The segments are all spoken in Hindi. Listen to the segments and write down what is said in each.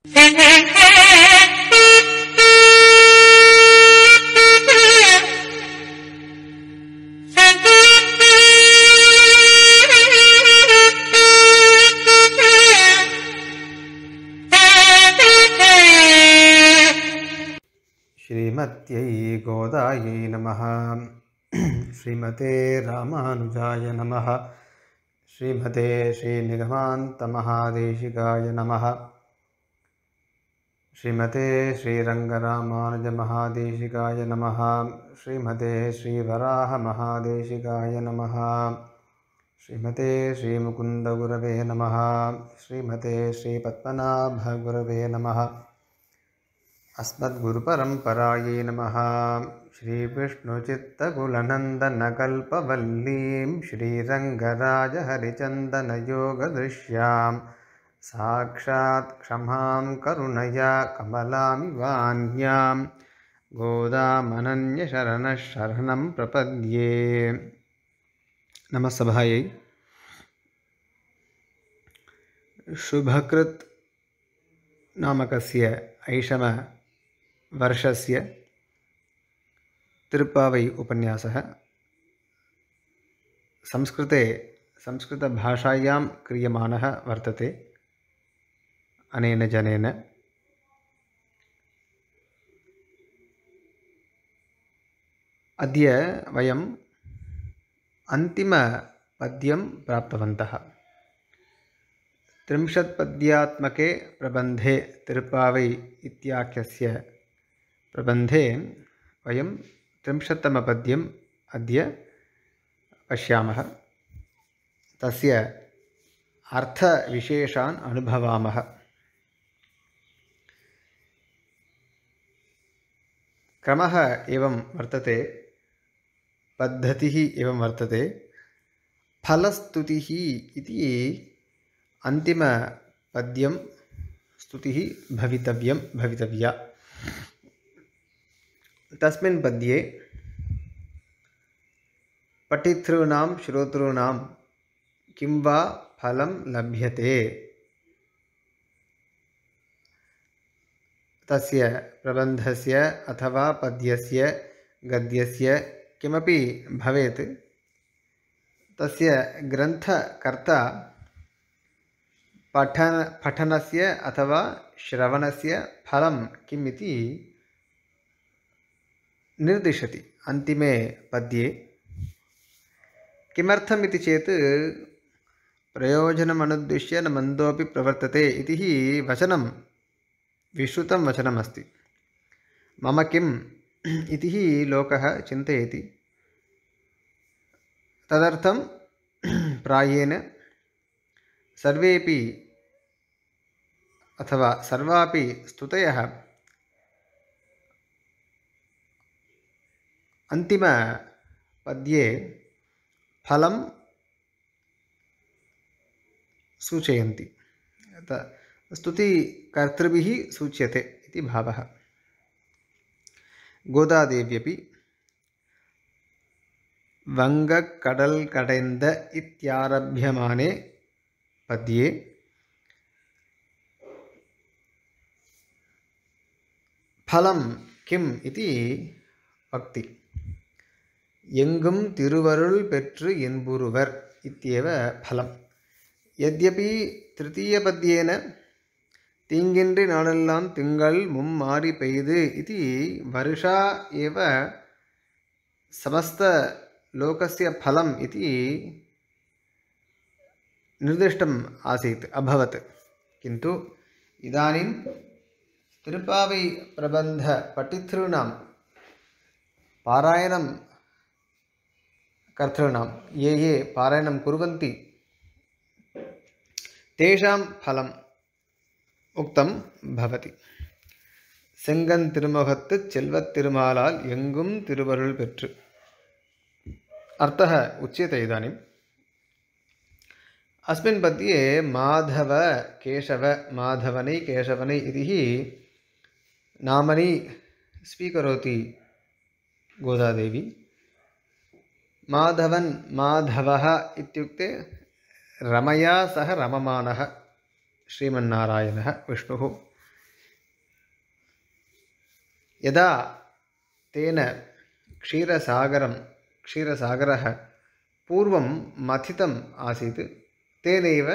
श्रीमत्यै गोदायै नमः श्रीमते रामानुजाय नमः श्रीमते श्रीनिगमान्तमहादेशिकाय नमः श्रीमते श्रीरङ्गरामानुजमहादेशिकाय नमः श्रीमते श्रीवराहमहादेशिकाय नमः श्रीमते श्रीमुकुन्दगुरवे नमः श्रीमते श्रीपद्मनाभगुरवे नमः अस्मद्गुरुपरम्परायै नमः श्रीविष्णुचित्तकुलनन्दनकल्पवल्लीं श्रीरङ्गराजहरिचन्दनयोगदृश्याम् साक्षात् क्षमां करुणया कमलामि वाण्यां गोदामनन्यशरणशरणं प्रपद्ये नमसभायै शुभकृत् नामकस्य ऐषमवर्षस्य तिरुपावै उपन्यासः संस्कृते संस्कृतभाषायां क्रियमाणः वर्तते अनेन जनेन अद्य वयम् अन्तिमपद्यं प्राप्तवन्तः त्रिंशत्पद्यात्मके प्रबन्धे तिरुपावै इत्याख्यस्य प्रबन्धे वयं त्रिंशत्तमपद्यम् अद्य पश्यामः तस्य अर्थविशेषान् अनुभवामः क्रम एवं वर्तते पद्धति एवं वर्तते फलस्तुति अतिम पद्यम स्तुति भवितव्यं भवितव्या तस्मिन् पद्ये पठितॄणां श्रोतॄणां किं वा फलं लभ्यते तस्य प्रबंधस्य अथवा पद्यस्य गद्यस्य किमपि भवेत् तस्य ग्रन्थकर्ता पठन पठनस्य अथवा श्रवणस्य फलं किम् इति निर्दिशति अन्तिमे पद्ये किमर्थम् इति चेत् प्रयोजनमनुद्दिश्य न मन्दोऽपि प्रवर्तते इति वचनं విశ్రుతం వచనమస్తి మమ కిం ఇది లోక చింతయతి తదర్థం ప్రాయేణ సర్వేపి అథవా సర్వాపి స్థుతయ అంతిమ పద్యే ఫలం సూచయంతి स्तुतिकर्तृभिः सूच्यते इति भावः गोदादेव्यपि वङ्गकडल्कडेन्द इत्यारभ्यमाने पद्ये ஃபலம் கிம் இது பக்தி எங்கும் திருவருள் பெற்று என்புருவர் இத்தியவ ஃபலம் எத்யபி திருத்தீயபத்யேன தீங்கின்றி நாடெல்லாம் திங்கள் மும் மாறி பெய்து இது வருஷா ஏவ சமஸ்த லோகஸ்ய ஃபலம் இது निर्दिष्टम् आसीत् अभवत् किन्तु इदानीं तिरुपावैप्रबन्धपठितॄणां पारायणं कर्तॄणां ये ये पारायणं कुर्वन्ति तेषां फलं உக்தம் பவதி செங்கன் திருமுகத்து செல்வத் திருமாலால் எங்கும் திருவருள் பெற்று அர்த்தக உச்சியத்தை இதானிம் அஸ்மின் பத்தியே மாதவ கேசவ மாதவனை கேசவனை இது நாமனி ஸ்வீகரோதி கோதாதேவி மாதவன் மாதவ இத்தியுக்தே ரமையா சக ரமமானக श्रीमन्नारायणः विष्णुः यदा तेन क्षीरसागरं क्षीरसागरः पूर्वं मथितम् आसीत् तेनैव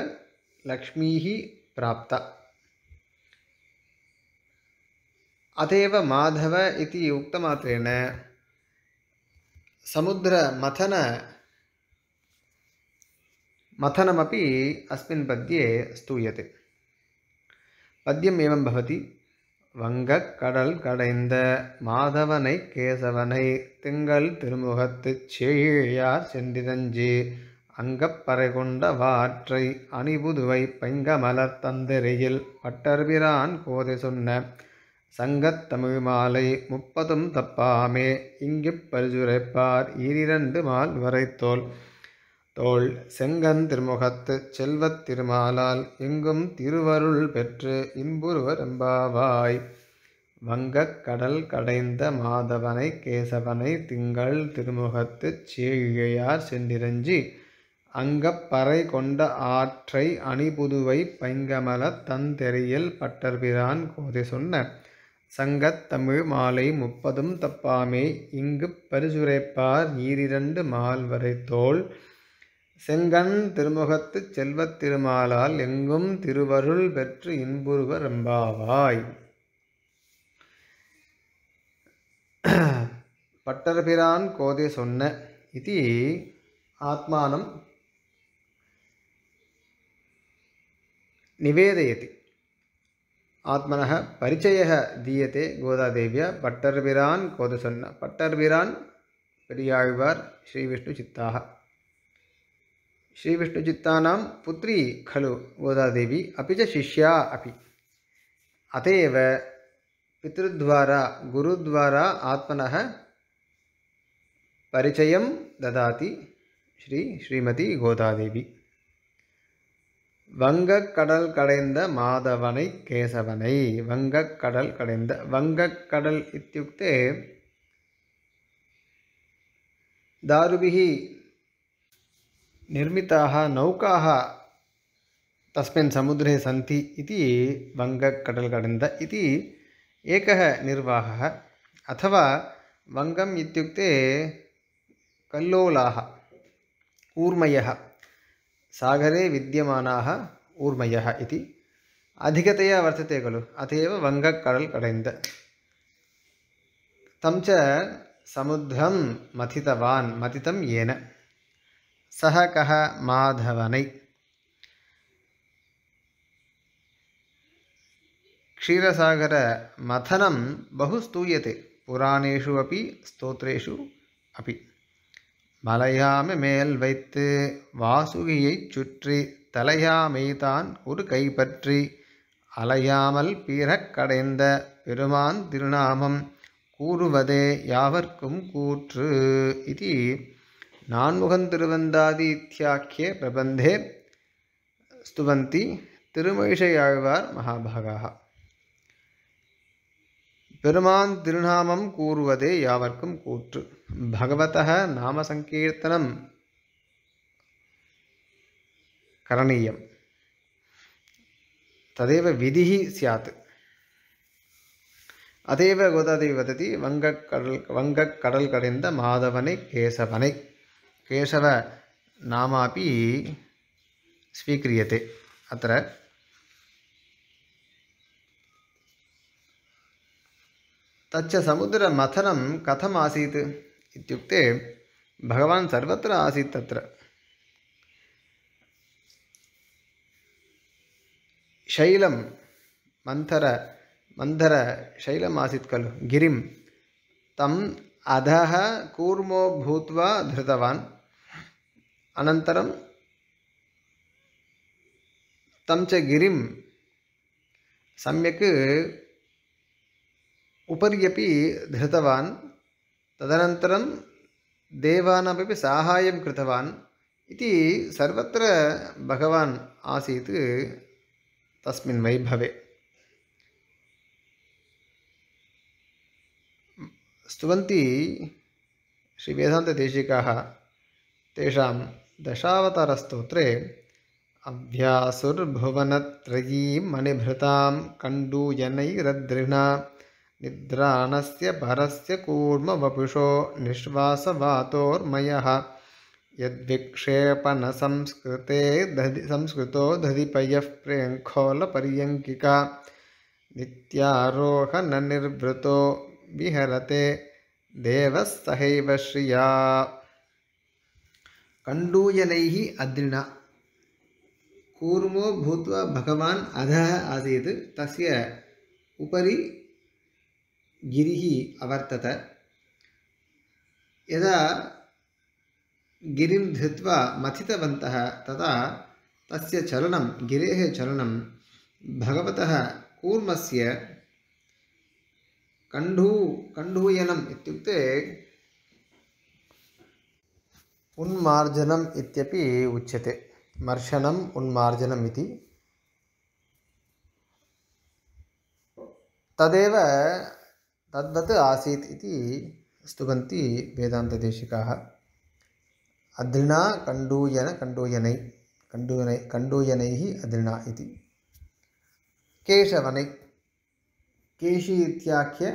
लक्ष्मीः प्राप्ता अत एव माधव इति उक्तमात्रेण समुद्रमथन मथनमपि अस्मिन् पद्ये स्तूयते பத்தியம் ஏவம் பவதி வங்கக் கடல் கடைந்த மாதவனை கேசவனை திங்கள் திருமுகத்து சேழியார் சென்றிதஞ்சி அங்கப்பறை கொண்ட வாற்றை அணிபுதுவை பைங்கமலர் தந்திரையில் பட்டர்பிரான் கோதை சொன்ன சங்கத்தமிழ் மாலை முப்பதும் தப்பாமே இங்கு பரிசுரைப்பார் இரண்டு மால் வரைத்தோல் தோள் செங்கன் திருமுகத்து செல்வத் திருமாலால் எங்கும் திருவருள் பெற்று இன்புருவரம்பாவாய் வங்கக் கடல் கடைந்த மாதவனை கேசவனை திங்கள் திருமுகத்து சேழியார் சென்றிரஞ்சி அங்கப்பறை கொண்ட ஆற்றை அணிபுதுவை பைங்கமல தந்தெறியில் பட்டர்பிரான் கோதை சொன்ன சங்கத்தமிழ் மாலை முப்பதும் தப்பாமே இங்கு பரிசுரைப்பார் ஈரிரண்டு மால்வரை தோல் செங்கண் திருமுகத்து செல்வத் திருமாலால் எங்கும் திருவருள் பெற்று இன்புருவ ரெம்பாவாய் பட்டர்பிரான் கோதை சொன்ன இது ஆத்மானம் நிவேதயதி ஆத்மன பரிச்சய தீயத்தே கோதாதேவியா பட்டர்பிரான் கோதை சொன்ன பட்டர்பிரான் பெரியாழ்வார் ஸ்ரீ விஷ்ணு சித்தாக श्रीविष्णुचित्तानां पुत्री खलु गोदादेवी अपि च शिष्या अपि अत एव पितृद्वारा गुरुद्वारा आत्मनः परिचयं ददाति श्री श्रीमती गोदादेवी वङ्गकडल् कडेन्द माधवनै केशवनै वङ्गक्कडल् कडेन्द वङ्गक्कडल् इत्युक्ते दारुभिः निर्मिताः नौकाः तस्मिन् समुद्रे सन्ति इति वङ्गक्कडल् इति एकः निर्वाहः अथवा वङ्गम् इत्युक्ते कल्लोलाः ऊर्मयः सागरे विद्यमानाः ऊर्मयः इति अधिकतया वर्तते खलु अतः एव वङ्गक्कडल्कडिन्द तं च समुद्रं मथितवान् मतितं येन சஹகஹ மாதவனை க்ஷீரசாகர மதனம் பகு ஸ்தூயத்தை புராணேஷு அப்படி స్తోత్రేషు அப்படி மலையாமை மேல் வைத்து வாசுகியைச் சுற்றி தலையாமைதான் ஒரு கைப்பற்றி அலையாமல் பிறக்கடைந்த பெருமான் திருநாமம் கூறுவதே யாவர்க்கும் கூற்று இது திருவந்தாதி இத்தியாக்கிய பிரபந்தே ஸ்துவந்தி திருமழிசையாழ்வார் மகாபாகாக பெருமான் திருநாமம் கூறுவதே யாவர்க்கும் கூற்று பகவத நாம சங்கீர்த்தனம் கரணீயம் ததேவ விதி சியாத் அதேவ கோதாதேவி வததி வங்கக்கடல் வங்கக்கடல் கடைந்த மாதவனை கேசவனை केशवनाम अपि स्वीक्रियते अत्र तच्च समुद्रमथनं कथम् आसीत् इत्युक्ते भगवान् सर्वत्र आसीत् तत्र शैलं मन्थर मन्थरशैलम् खलु गिरिं तम् अधः कूर्मो भूत्वा धृतवान् अनन्तरं तं च गिरिं सम्यक् उपरि अपि धृतवान् तदनन्तरं देवानामपि साहाय्यं कृतवान् इति सर्वत्र भगवान् आसीत् तस्मिन् वैभवे स्तुवन्ति श्रीवेदान्तदेशिकाः तेषां दशावतारस्तोत्रे दशावतरस्तोत्रे मणिभृतां कण्डूयनैरद्रिणा निद्राणस्य परस्य कूर्मवपुषो निश्वासवातोर्मयः दधि संस्कृतो दधिपयः प्रेङ्खोलपर्यङ्किका नित्यारोह विहरते देवः सहैव श्रिया कंडूयन अद्रिण कूर्मो भूत भगवान अध आसी तस्य उपरि गिरिः अवर्तत यदा गिरी धृत्वा मथितवत तदा तस्य चलन गिरेः चलनं भगवतः कूर्मस्य कण्ढू कण्ढूयनम् इत्युक्ते उन्मार्जनम् उच्यते मर्शन उन्मार्जनम् तदव तदेव तद्वत् आसीत् इति स्तुवन्ति वेदान्तदेशिकाः कंडूयन कण्डूयन कण्डूयनै कण्डूयनै कण्डूयनैः अधृणा इति केशवनै केशी इत्याख्य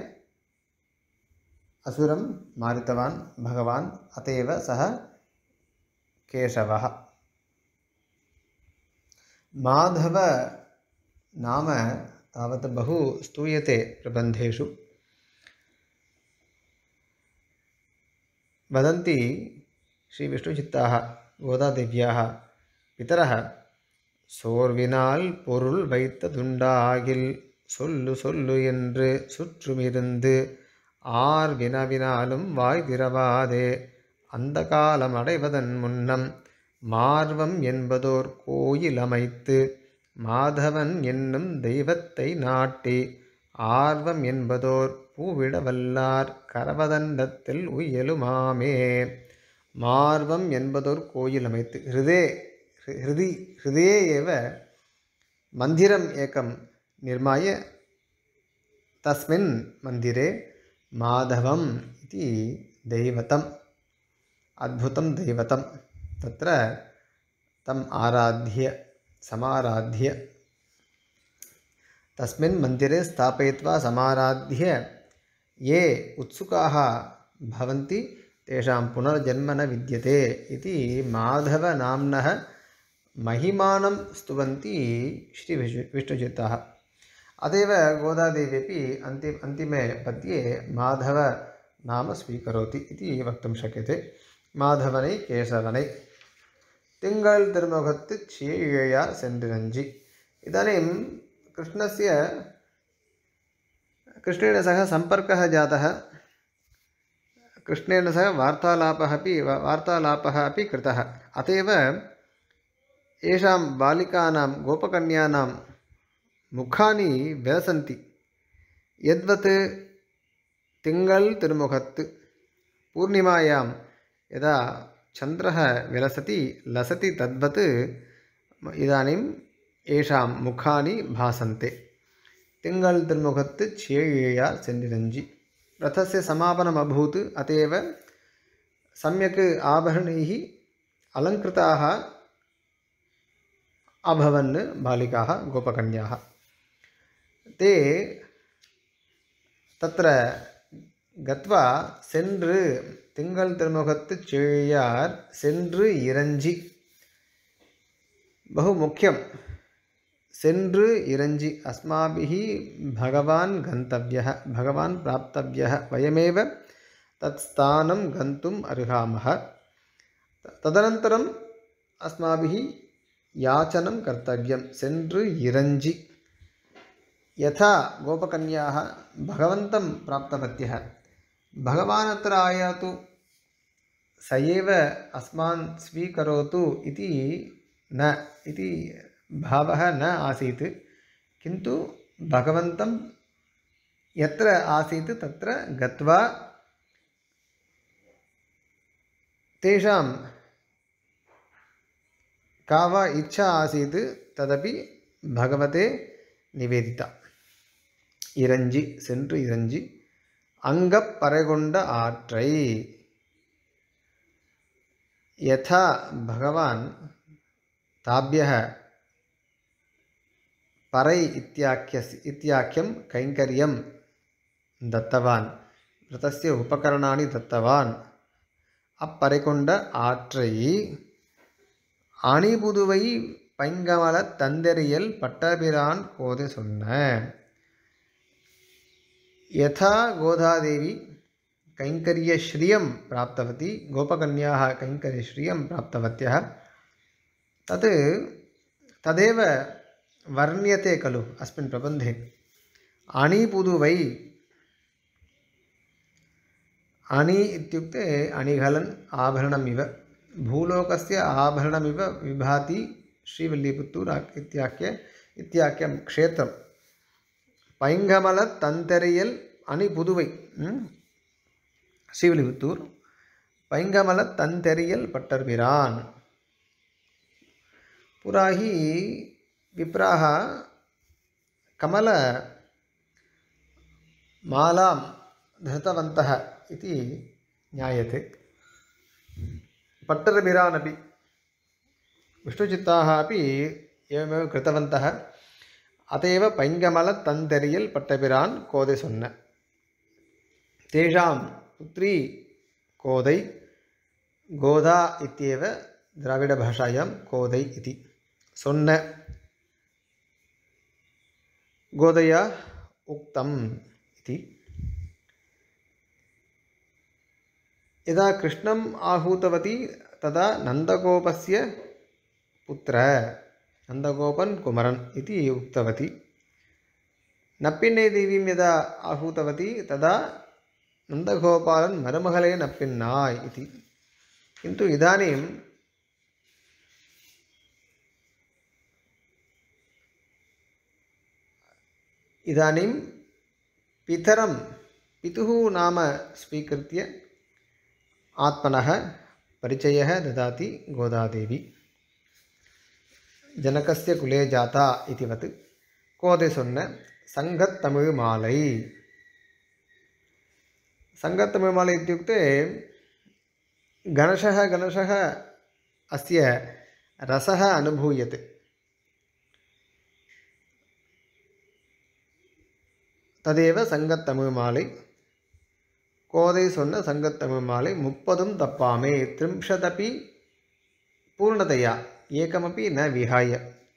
मारितवान् भगवान् अत एव கேசவ மாதவ மாधव नाम तावत् बहु स्तूयते प्रबन्धेषु वदन्ति श्रीविष्णुचित्ताः கோதாதேவியாக पितरः சோர்வினால் பொருள் வைத்த துண்டாகில் சொல்லு சொல்லு என்று சுற்றுமிருந்து ஆர் வினவினாலும் வாய் திரவாதே அந்த காலம் அடைவதன் முன்னம் மார்வம் என்பதோர் கோயில் அமைத்து மாதவன் என்னும் தெய்வத்தை நாட்டி ஆர்வம் என்பதோர் பூவிடவல்லார் கரவதண்டத்தில் உயலுமாமே மார்வம் என்பதோர் கோயில் அமைத்து ஹிருதே ஹிருதி ஹிருதே ஏவ மந்திரம் ஏக்கம் நிர்மாய தஸ்மின் மந்திரே மாதவம் இது தெய்வத்தம் अद्भुत दैवत त्र तम आराध्य सराध्य तस्रे मन्दिरे सराध्य ये उत्सुका भवन्ति पुनर्जन्म न विद्यते महिमान स्तुवती श्री विश्व विष्णुचिता अतएव गोदादेवी अंतिम अंतिम पद्ये माधव नाम स्वीकरोति इति वक्तुं शक्यते மாதவனை கேசவனை तिंग திருமுகத்து சேழையார் சென்றிரஞ்சி இதானிம் कृष्णस्य कृष्णेन सह सम्पर्कः जातः कृष्णेन सह वार्तालापः अपि वार्तालापः अपि कृतः अत एव येषां बालिकानां गोपकन्यानां मुखानि पूर्णिमायां यदा चन्द्रः विलसति लसति तद्वत् इदानीम् एषां मुखानि भासन्ते तिङ्गल्तिर्मुखत् छ्येया सेण्डिरञ्जि रथस्य समापनम अभूत् अत एव सम्यक् आभरणैः अलङ्कृताः अभवन् बालिकाः गोपकन्याः ते तत्र गत्वा सेण्ड्र திங்கள் திருமுகத்து செழியார் சென்று இறஞ்சி बहु मुख्यम सेन्द्र इरंजि अस्माभिः भगवान् गन्तव्यः भगवान् प्राप्तव्यः वयमेव तत् स्थानं गन्तुम् अर्हामः तदनन्तरम् अस्माभिः याचनं कर्तव्यं सेन्द्र इरञ्जि यथा गोपकन्याः भगवन्तं भगवान् अत्र आयातु स एव अस्मान् स्वीकरोतु इति न इति भावः न आसीत् किन्तु भगवन्तं यत्र आसीत् तत्र गत्वा तेषां का वा इच्छा आसीत् तदपि भगवते निवेदिता इरञ्जि सेण्ट्रु इरञ्जि பறைகொண்ட ஆற்றை யதா பகவான் தாபிய பறை இத்தியாக்கிய இத்தியாக்கியம் கைங்கரியம் தத்தவான் விரதஸ்ய உபகரணானி தத்தவான் அப்பறை கொண்ட ஆற்றை அணிபுதுவை பைங்கமல தந்தெறியல் பட்டபிரான் போது சொன்ன यथा गोधादेवी कैङ्कर्यश्रियं प्राप्तवती गोपकन्याः कैङ्कर्यश्रियं प्राप्तवत्यः तत् तदेव वर्ण्यते खलु अस्मिन् प्रबन्धे वै अणि इत्युक्ते अणिघलन् आभरणमिव भूलोकस्य आभरणमिव विभाति श्रीवल्लीपुत्तूर् इत्याख्य इत्याख्यं क्षेत्रं பைங்கமல தந்தரியல் அணி புதுவை ஸ்ரீவில்லிபுத்தூர் பைங்கமல தந்தெறியல் பட்டர்பிரான் புராகி விப்ராக கமல மாலாம் धृतवन्तः इति ज्ञायते அப்படி विष्णुचित्ताः अपि एवमेव कृतवन्तः அதேவ பைங்கமல தந்தெறியில் பட்டபிரான் கோதை சொன்ன தேஷாம் புத்ரி கோதை கோதா இத்தியவ திராவிட பாஷாயாம் கோதை இது சொன்ன கோதையா உக்தம் இது எதா கிருஷ்ணம் आहूतवती ததா நந்தகோபஸ்ய புத்திர नन्दगोपन् कुमरन् इति उक्तवती नप्पिण्णैदेवीं यदा आहूतवती तदा नन्दगोपालन् मरुमहले नप्पिन्ना इति किन्तु इदानीं इदानीं पितरं पितुः नाम स्वीकृत्य आत्मनः परिचयः ददाति गोदादेवी ජනකස්ය කුලේ ජාතා ඉතිවත கோதை சொன்ன சங்கத்தமிழ் மாலை சங்கத்தமிழ் மாலை இத்தியுக்தே गणशः गणशः अस्य रसः अनुभूयते तदेव सङ्गतमिழ்மாலை கோதை சொன்ன சங்கத்தமிழ் மாலை முப்பதும் தப்பாமே திரிம்ஷதபி பூர்ணதையா एकमपि न विहाय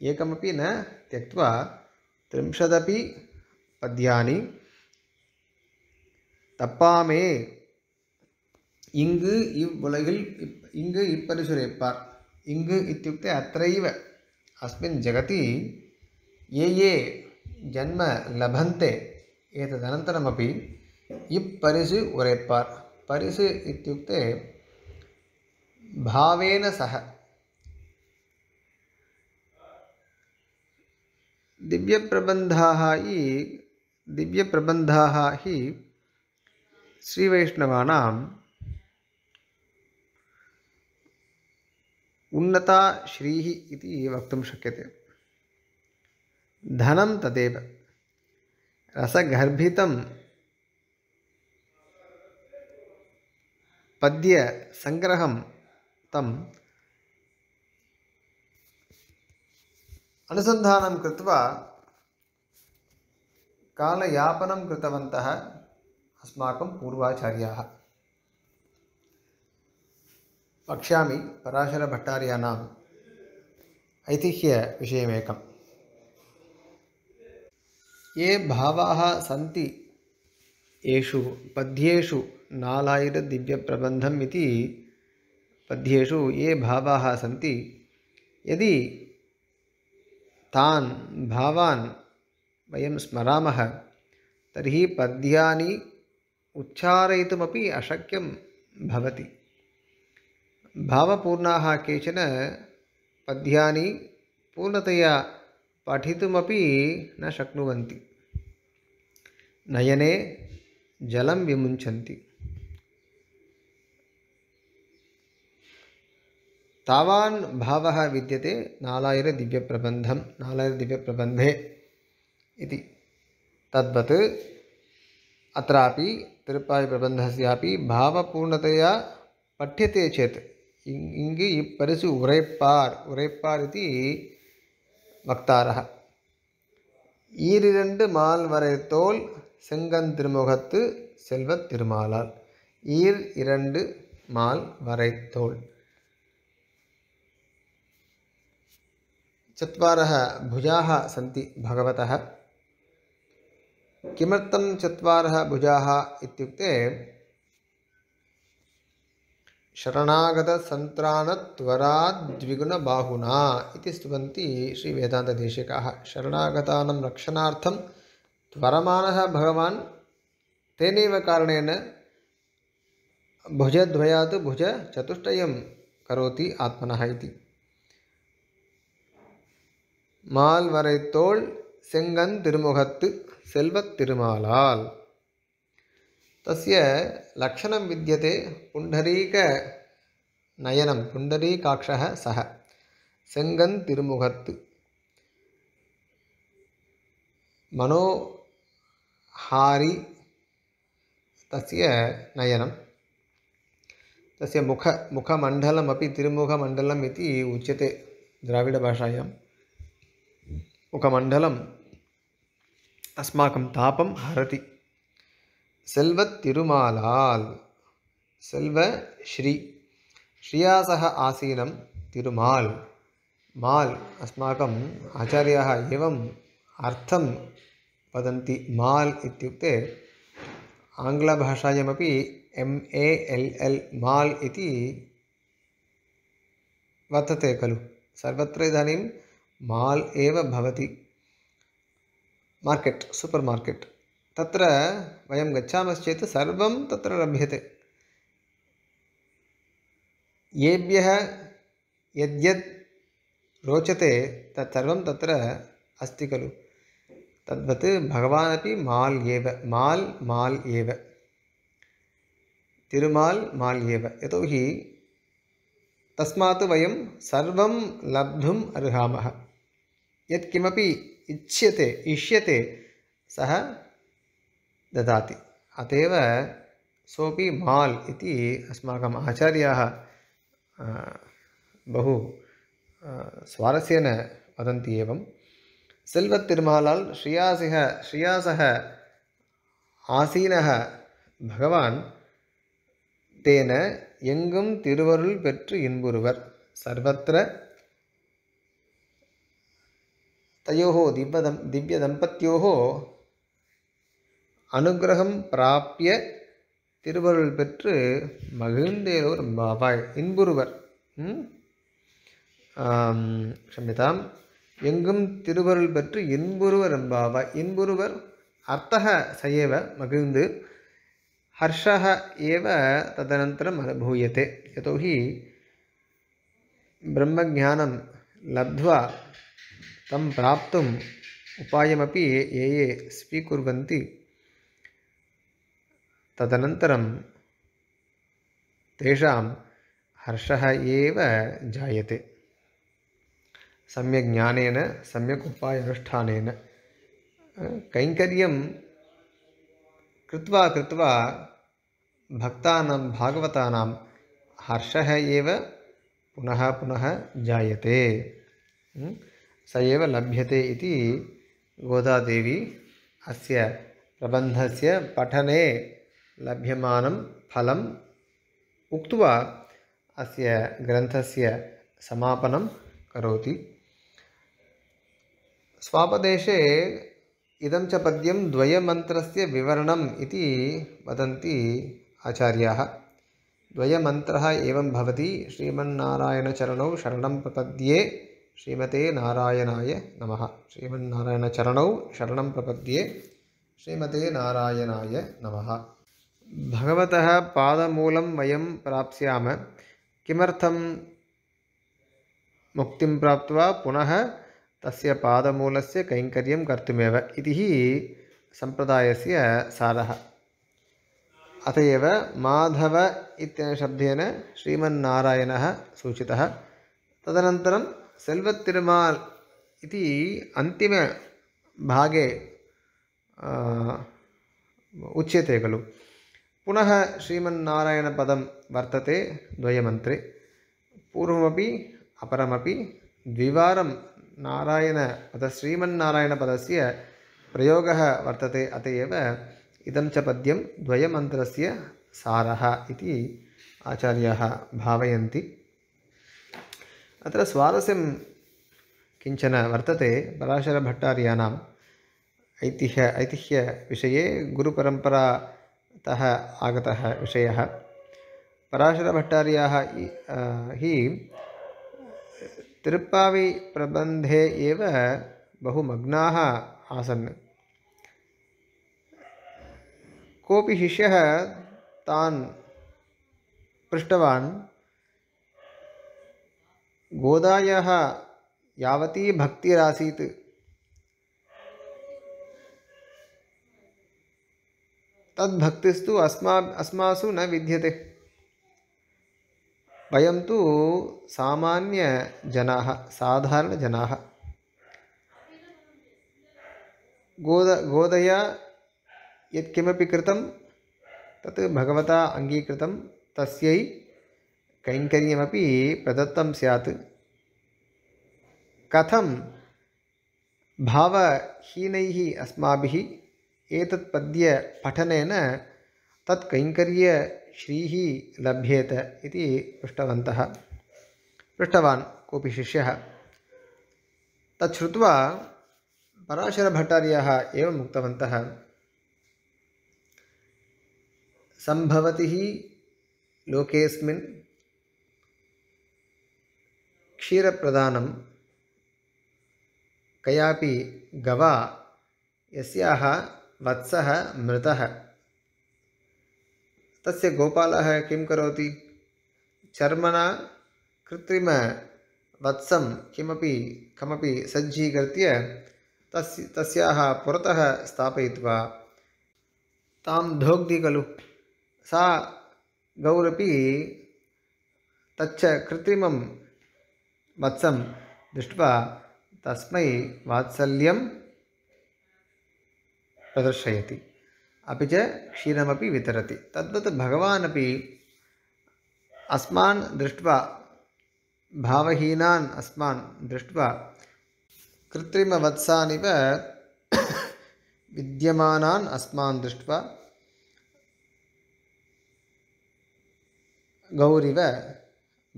एकमपि न त्यक्त्वा त्रिंशदपि पद्यानि தப்பாமே இங்கு இவ்வுலகில் இப் இங்கு இப்பரிசுரைப்பார் இங்கு இத்தியுக்தே அத்தைவ அஸ்மின் ஜெகதி ஏ ஏ ஜன்ம லபந்தே ஏதனந்தரமபி இப்பரிசு உரைப்பார் பரிசு இத்தியுக்தே பாவேன சக दिव्य ही दिव्य दिव्यप्रबन्धाः ही श्रीवैष्णवा उन्नता श्री इति शक्य शक्यते धनं तदेव पद्य संग्रह तम अनुसंधान कालयापन कालयापनं कृतवन्तः अस्माकं पूर्वाचार्याः वक्ष्यामि पराशरभट्टार्याणाम् ऐतिह्यविषयमेकं ये भावाः सन्ति येषु पद्येषु नालायिरदिव्यप्रबन्धम् इति पद्येषु ये भाव सन्ति यदि तान् भावान् वयं स्मरामः तर्हि पद्यानि उच्चारयितुमपि अशक्यं भवति भावपूर्णाः केचन पद्यानि पूर्णतया पठितुमपि न शक्नुवन्ति नयने जलं विमुञ्चन्ति தவான் பாவக வித்தியதே நாலாயிர திவ்ய பிரபந்தம் நாலாயிர திவ்ய பிரபந்தே இது தத்வத் திருப்பாய் திருப்பாய்பிரபந்தஸ்யாப்பி பாவபூர்ணதையா பட்டியத்தே சேத் இங்கு இப்பரிசு உரைப்பார் உரைப்பார் இது வக்தாரः ஈரிரண்டு மால் வரை தோல் செங்கந்திருமுகத்து செல்வத் திருமாலால் ஈர் இரண்டு மால் வரை தோல் भुजा सी भगवत किम चर चत्वारः शरणागत इत्युक्ते बाहुना स्तुवती श्री श्रीवेदान्तदेशिकाः शरणागता रक्षणार्थं वरमान भगवान तेन कारणेन भुजद्वयात् भुज चतुष्ट कौती इति மால்வரைத்தோள் செங்கன் திருமுகத்து செல்வத் திருமாலால் தஸ்ய லக்ஷணம் வித்தியதே புண்டரீக நயனம் புண்டரீகாட்சக சக செங்கன் திருமுகத்து மனோஹாரி தஸ்ய நயனம் तस्य मुख திருமுகமண்டலம் இது इति திராவிட द्राविडभाषायां ఒక मण्डलम् अस्माकं तापं हरति सेल्वतिरुमालाल् सेल्वश्री श्रिया सह आसीनं तिरुमाल् माल् अस्माकम् आचार्याः एवम् अर्थं वदन्ति माल् इत्युक्ते आङ्ग्लभाषायामपि M A L L mall इति वर्तते खलु सर्वत्र इदानीं माल एव भवति मार्केट सुपर मार्केट तत्र वयं गच्छामश्चेत् सर्वं तत्र लभ्यते येभ्यः यद्यद् रोचते तत्सर्वं तत्र अस्ति खलु तद्वत् भगवानपि माल् एव माल् माल् एव तिरुमाल् माल् एव यतोहि तस्मात् वयं सर्वं लब्धुम् अर्हामः यत्किमपि इच्छ्यते इष्यते सः ददाति அதேவ एव மால் माल् इति अस्माकम् आचार्याः बहु स्वारस्येन वदन्ति एवं செல்வத் திருமாலால் ஸ்ரீயாசிக ஸ்ரீயாசக ஆசீனக பகவான் தேன எங்கும் திருவருள் பெற்று இன்புறுவர் சர்வத்திர திவ்யதம் திவ்ய தம்பத்தியோ அனுகிரகம் பிராப்பிய திருவருள் பெற்று மகிழ்ந்தேலோர் பாபாய் இன்புருவர் க்ஷமிதாம் எங்கும் திருவருள் பெற்று இன்புருவர் பாபாய் இன்புருவர் அர்த்தக சயவ மகிழ்ந்து ஹர்ஷக ஏவ ததனந்தரம் அனுபூயத்தை யதோஹி பிரம்மஜானம் லப்துவா तम प्राप्त उपायमपि ये ये स्वीकुर्वन्ति तदनन्तरं तर्ष जायते सम्यक् ज्ञानेन सम्यक् उपायानुष्ठानेन कैङ्कर्यं कृत्वा कृत्वा भक्तानां भागवतानां हर्षः पुनः पुनः जायते स एव लभ्यते इति गोदादेवी अस्य प्रबन्धस्य पठने लभ्यमानं फल उक्त्वा अस्य ग्रन्थस्य समापनं करोति स्वापदेशे इदं च पद्यं द्वयमन्त्रस्य विवरणम् इति वदन्ति आचार्याः द्वयमन्त्रः एवं भवति श्रीमन्नारायणचरणौ शरणं प्रपद्ये ஸ்ரீமதே நாராயணாய நமகா ஸ்ரீமன் நாராயண சரணௌ சரணம் பிரபத்தியே ஸ்ரீமதே நாராயணாய நமகா பகவத பாதமூலம் வயம் பிராப்ஸ்யாம கிமர்த்தம் முக்திம் பிராப்த்வா புனः தஸ்ய பாதமூலஸ்ய கைங்கரியம் கர்த்துமேவ இது சம்பிரதாயசிய சாரः அதையவ மாதவ இத்தனை சப்தேன ஸ்ரீமன் நாராயண सूचितः ததனந்தரம் सेल्वतिरुमाल् इति अन्तिमभागे उच्यते खलु पुनः श्रीमन्नारायणपदं वर्तते द्वयमन्त्रे पूर्वमपि अपरमपि द्विवारं नारायणपद श्रीमन्नारायणपदस्य प्रयोगः वर्तते अत एव इदं च पद्यं द्वयमन्त्रस्य सारः इति आचार्याः भावयन्ति अत्र स्वारस्यं किञ्चन वर्तते पराशरभट्टार्याणाम् ऐतिह्य ऐतिह्यविषये गुरुपरम्परातः आगतः विषयः पराशरभट्टार्याः हि तिरुप्पाविप्रबन्धे एव बहु मग्नाः आसन् कोऽपि शिष्यः तान् पृष्टवान् गोदाया यावती भक्तिरासीत् तद्भक्तिस्तु अस्मा अस्मासु न विद्यते वयं तु साधारण जनाः गोद गोदया यत्किमपि कृतं तत् भगवता अङ्गीकृतं तस्यै कैंकर्यम प्रदत्त सैत् कथम भावहीनैः अस्माभिः एतत् पद्यपठनेन तत् लभ्येत इति पृष्टवन्तः पृष्टवान् शिष्य तछ्रुवा पराशर भट्टार्य उतव संभवती लोकेस्म क्षीरप्रदानं कयापि गवा यस्याः वत्सः मृतः तस्य गोपाल किं करोति चर्मणा कृत्रिमवत्सं किमपि कमपि सज्जीकृत्य तस्य तस्याः पुरतः स्थापयित्वा तां धोग्धि खलु सा गौरपि तच्च कृत्रिमं वत्सं दृष्ट्वा तस्मै वात्सल्यं प्रदर्शयति अपि च क्षीरमपि वितरति तद्वत् भगवान् अपि अस्मान् दृष्ट्वा भावहीनान् अस्मान् दृष्ट्वा कृत्रिमवत्सानिव विद्यमानान् अस्मान् दृष्ट्वा गौरिव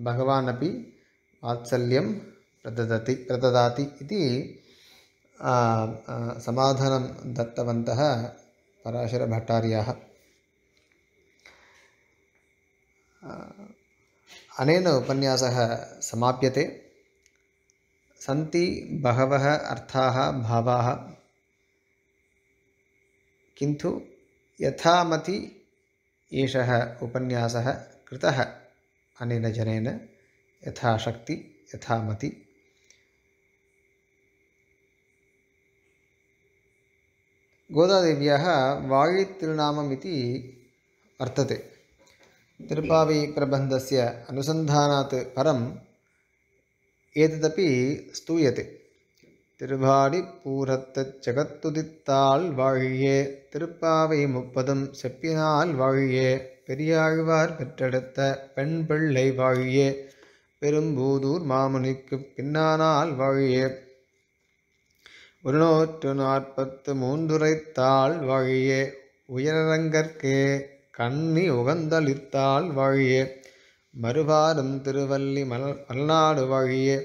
भगवानपि वात्सल्यं प्रददति प्रददाति इति समाधानं दत्तवन्तः पराशरभट्टार्याः अनेन उपन्यासः समाप्यते सन्ति बहवः अर्थाः भावाः किन्तु यथामति एषः उपन्यासः कृतः अनेन जनेन யதாசக்தி யதாமதி கோதாதேவியாக வாழி திருநாமம் இது வர்த்தது திருப்பாவி வர்த்தते பரம் अनुसन्धानात् परम् திருபாடி பூரத்த ஜகத்துதித்தாள் வாழியே திருப்பாவை முப்பதும் செப்பினால் வாழியே பெரியாழ்வார் பெற்றெடுத்த பெண் பிள்ளை வாழியே பெரும்பூதூர் மாமுனிக்கு பின்னானால் வழியே ஒரு நூற்று நாற்பத்து மூன்றுரைத்தாள் வழியே உயரங்கற்கே கண்ணி உகந்தளித்தாள் வழியே மறுபாரும் திருவல்லி மல மல்நாடு வழியே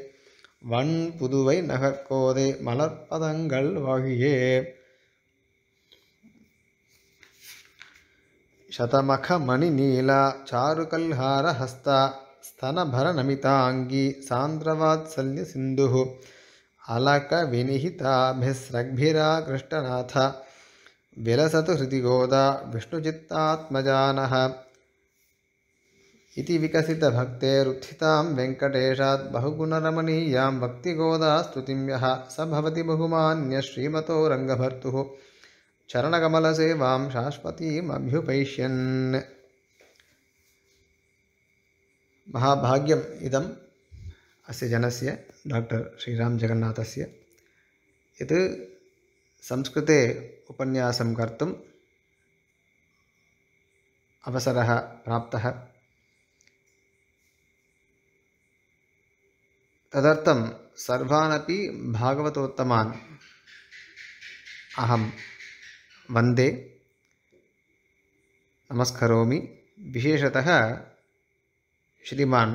வன் புதுவை நகர்கோதை மலர்பதங்கள் வழியே சாருகல்ஹார ஹஸ்தா स्तनभरनमिताङ्गी सान्द्रवात्सल्यसिन्धुः अलकविनिहिताभिस्रग्भिराकृष्टनाथ विलसतु हृदिगोदा विष्णुचित्तात्मजानः इति विकसितभक्तेरुत्थितां वेङ्कटेशात् बहुगुणरमणीयां भक्तिगोदा स्तुतिं यः स भवति बहुमान्य श्रीमतो रङ्गभर्तुः चरणकमलसेवां शाश्वतीमभ्युपैष्यन् महाभाग्यम् इदम् अस्य जनस्य श्रीराम श्रीरामजगन्नाथस्य यत् संस्कृते उपन्यासं कर्तुम् अवसरः प्राप्तः तदर्थं सर्वानपि भागवतोत्तमान् अहं वन्दे नमस्करोमि विशेषतः श्रीमान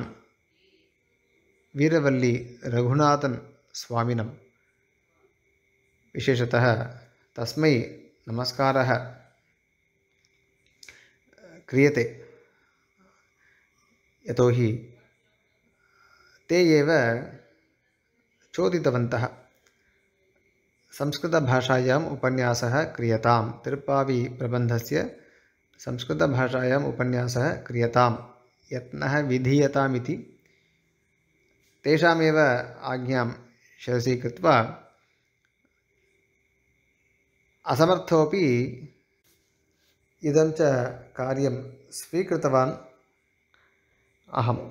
वीरवल्ली रघुनाथन् स्वामिनं विशेषतः तस्मै नमस्कारः क्रियते यतोहि ते एव चोदितवन्तः संस्कृतभाषायाम् उपन्यासः क्रियतां तिरुप्पाविप्रबन्धस्य संस्कृतभाषायाम् उपन्यासः क्रियताम् यत्न विधीयता तेषामेव आज्ञा शिरसि कृत्वा इदं कार्य स्वीकृत अहम अहम्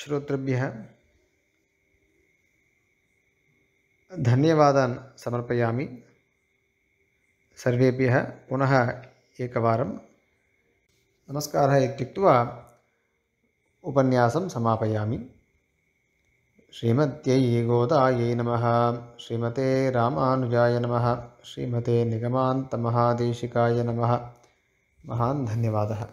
श्रोतृभ्य धन्यवाद समर्पयामी सर्वेभ्यः पुनः एकवारं नमस्कारः इत्युक्त्वा उपन्यासं समापयामि श्रीमत्यै गोदायै नमः श्रीमते रामानुजाय नमः श्रीमते निगमान्तमहादेशिकाय नमः महान् धन्यवादः